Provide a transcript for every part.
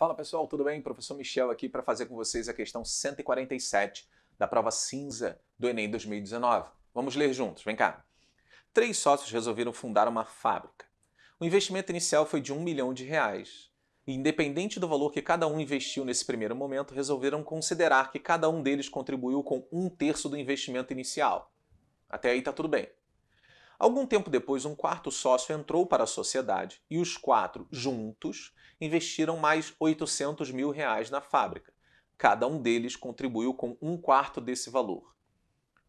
Fala pessoal, tudo bem? Professor Michel aqui para fazer com vocês a questão 147 da prova cinza do Enem 2019. Vamos ler juntos, vem cá. Três sócios resolveram fundar uma fábrica. O investimento inicial foi de um milhão de reais. E, independente do valor que cada um investiu nesse primeiro momento, resolveram considerar que cada um deles contribuiu com um terço do investimento inicial. Até aí tá tudo bem. Algum tempo depois, um quarto sócio entrou para a sociedade e os quatro, juntos, investiram mais 800 mil reais na fábrica. Cada um deles contribuiu com um quarto desse valor.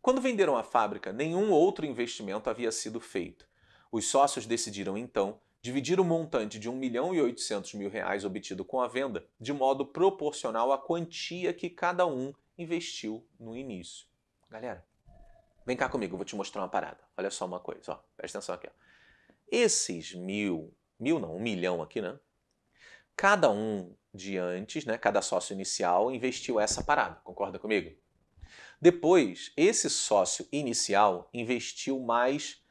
Quando venderam a fábrica, nenhum outro investimento havia sido feito. Os sócios decidiram, então, dividir o montante de 1 milhão e 800 mil reais obtido com a venda de modo proporcional à quantia que cada um investiu no início. Galera, Vem cá comigo, eu vou te mostrar uma parada. Olha só uma coisa, ó. presta atenção aqui. Ó. Esses mil, mil não, um milhão aqui, né? Cada um de antes, né, cada sócio inicial investiu essa parada, concorda comigo? Depois, esse sócio inicial investiu mais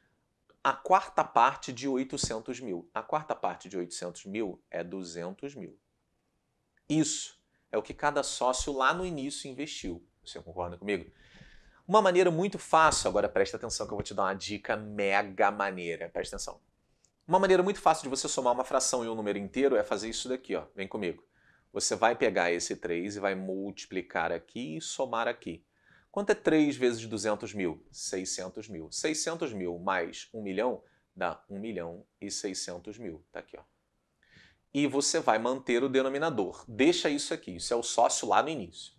a quarta parte de 800 mil. A quarta parte de 800 mil é 200 mil. Isso é o que cada sócio lá no início investiu. Você concorda comigo? Uma maneira muito fácil, agora presta atenção que eu vou te dar uma dica mega maneira, presta atenção. Uma maneira muito fácil de você somar uma fração e um número inteiro é fazer isso daqui, ó. vem comigo. Você vai pegar esse 3 e vai multiplicar aqui e somar aqui. Quanto é 3 vezes 200 mil? 600 mil. 600 mil mais 1 milhão dá 1 milhão e 600 mil. Tá aqui, ó. E você vai manter o denominador. Deixa isso aqui, isso é o sócio lá no início.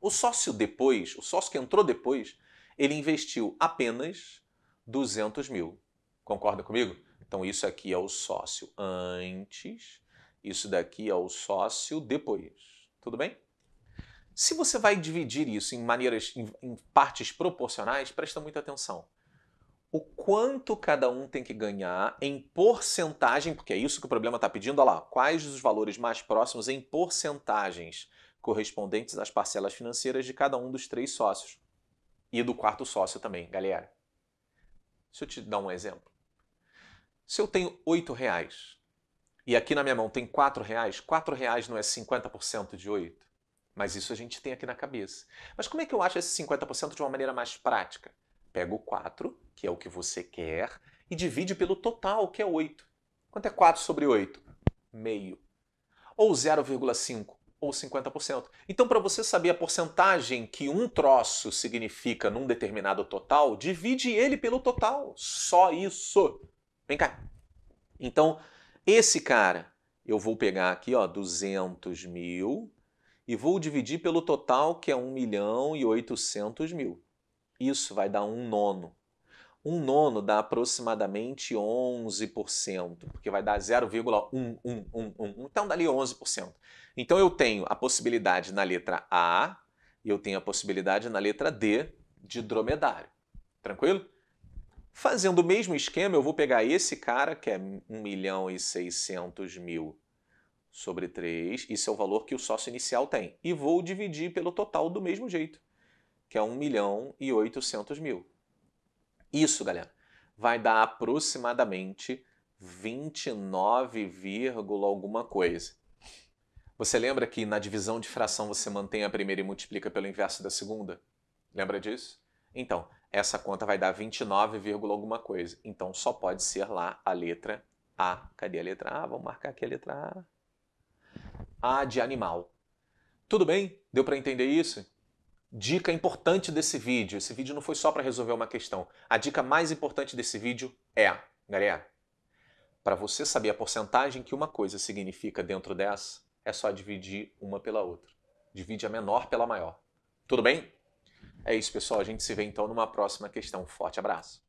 O sócio depois, o sócio que entrou depois, ele investiu apenas 200 mil. Concorda comigo? Então isso aqui é o sócio antes, isso daqui é o sócio depois. Tudo bem? Se você vai dividir isso em maneiras, em, em partes proporcionais, presta muita atenção. O quanto cada um tem que ganhar em porcentagem, porque é isso que o problema está pedindo, olha lá, quais os valores mais próximos em porcentagens correspondentes às parcelas financeiras de cada um dos três sócios e do quarto sócio também, galera. Se eu te dar um exemplo. Se eu tenho oito reais e aqui na minha mão tem quatro reais, quatro reais não é 50% de oito? Mas isso a gente tem aqui na cabeça. Mas como é que eu acho esse 50% de uma maneira mais prática? Pega o 4, que é o que você quer, e divide pelo total, que é 8. Quanto é 4 sobre 8? Meio. Ou 0,5 ou 50%. Então, para você saber a porcentagem que um troço significa num determinado total, divide ele pelo total. Só isso. Vem cá. Então, esse cara, eu vou pegar aqui, ó, 200 mil e vou dividir pelo total, que é 1 milhão e 800 mil. Isso vai dar um nono um nono dá aproximadamente 11%, porque vai dar 0,1111, então dali 11%. Então eu tenho a possibilidade na letra A e eu tenho a possibilidade na letra D de dromedário. Tranquilo? Fazendo o mesmo esquema, eu vou pegar esse cara, que é 1 milhão e 600 mil sobre 3, isso é o valor que o sócio inicial tem, e vou dividir pelo total do mesmo jeito, que é 1 milhão e 800 mil. Isso, galera, vai dar aproximadamente 29, alguma coisa. Você lembra que na divisão de fração você mantém a primeira e multiplica pelo inverso da segunda? Lembra disso? Então, essa conta vai dar 29, alguma coisa. Então, só pode ser lá a letra A. Cadê a letra A? Vamos marcar aqui a letra A. A de animal. Tudo bem? Deu para entender isso? dica importante desse vídeo. Esse vídeo não foi só para resolver uma questão. A dica mais importante desse vídeo é, galera, para você saber a porcentagem que uma coisa significa dentro dessa, é só dividir uma pela outra. Divide a menor pela maior. Tudo bem? É isso, pessoal. A gente se vê então numa próxima questão. Forte abraço.